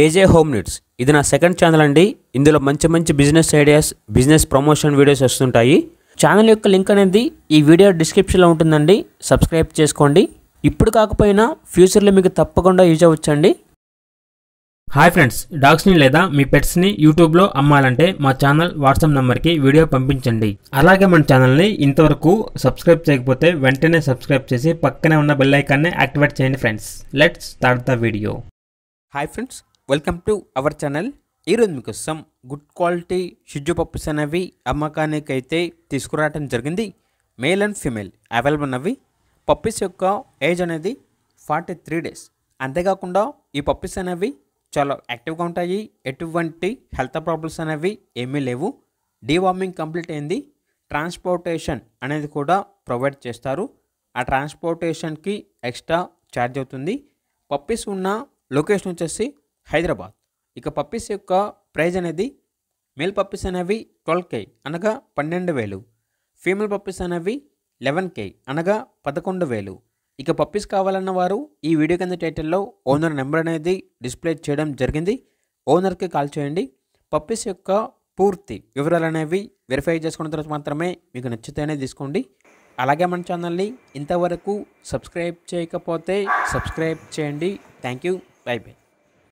ఏజే home needs ఇది నా second channel అండి ఇందులో మంచి మంచి business ideas business promotion videos వస్తుంటాయి ఛానల్ యొక్క లింక్ అనేది ఈ వీడియో డిస్క్రిప్షన్లో ఉంటుందండి సబ్స్క్రైబ్ చేసుకోండి ఇప్పుడు కాకపోయినా ఫ్యూచర్లో మీకు తప్పకుండా యూజ్ అవ్వచ్చండి హాయ్ ఫ్రెండ్స్ డాగ్స్ని లేదా మీ పెట్స్ని యూట్యూబ్లో అమ్మాలంటే మా ఛానల్ వాట్సాప్ నెంబర్కి వీడియో పంపించండి అలాగే మన ఛానల్ని ఇంతవరకు సబ్స్క్రైబ్ చేయకపోతే వెంటనే సబ్స్క్రైబ్ చేసి పక్కనే ఉన్న బెల్ ఐకాన్ని యాక్టివేట్ చేయండి friends let's start the video hi friends welcome to our channel ఈరోజు మీకోసం గుడ్ క్వాలిటీ షుజ్జుపప్పు అనేవి అమ్మకానికి అయితే తీసుకురావటం జరిగింది మేల్ అండ్ ఫిమేల్ అవైలబుల్ ఉన్నవి పప్పీస్ యొక్క ఏజ్ అనేది ఫార్టీ త్రీ డేస్ అంతేకాకుండా ఈ పప్పీస్ అనేవి చాలా యాక్టివ్గా ఉంటాయి ఎటువంటి హెల్త్ ప్రాబ్లమ్స్ అనేవి ఏమీ లేవు డీవార్మింగ్ కంప్లీట్ అయింది ట్రాన్స్పోర్టేషన్ అనేది కూడా ప్రొవైడ్ చేస్తారు ఆ ట్రాన్స్పోర్టేషన్కి ఎక్స్ట్రా ఛార్జ్ అవుతుంది పప్పీస్ ఉన్న లొకేషన్ వచ్చేసి హైదరాబాద్ ఇక పప్పీస్ యొక్క ప్రైజ్ అనేది మేల్ పప్పీస్ అనేవి ట్వెల్వ్ కే అనగా పన్నెండు వేలు ఫీమేల్ పప్పీస్ అనేవి లెవెన్ కే అనగా పదకొండు వేలు ఇక పప్పీస్ కావాలన్న వారు ఈ వీడియో కింద టైటిల్లో ఓనర్ నెంబర్ అనేది డిస్ప్లే చేయడం జరిగింది ఓనర్కి కాల్ చేయండి పప్పీస్ యొక్క పూర్తి వివరాలు అనేవి వెరిఫై చేసుకున్న తర్వాత మాత్రమే మీకు నచ్చితేనే తీసుకోండి అలాగే మన ఛానల్ని ఇంతవరకు సబ్స్క్రైబ్ చేయకపోతే సబ్స్క్రైబ్ చేయండి థ్యాంక్ యూ బై బై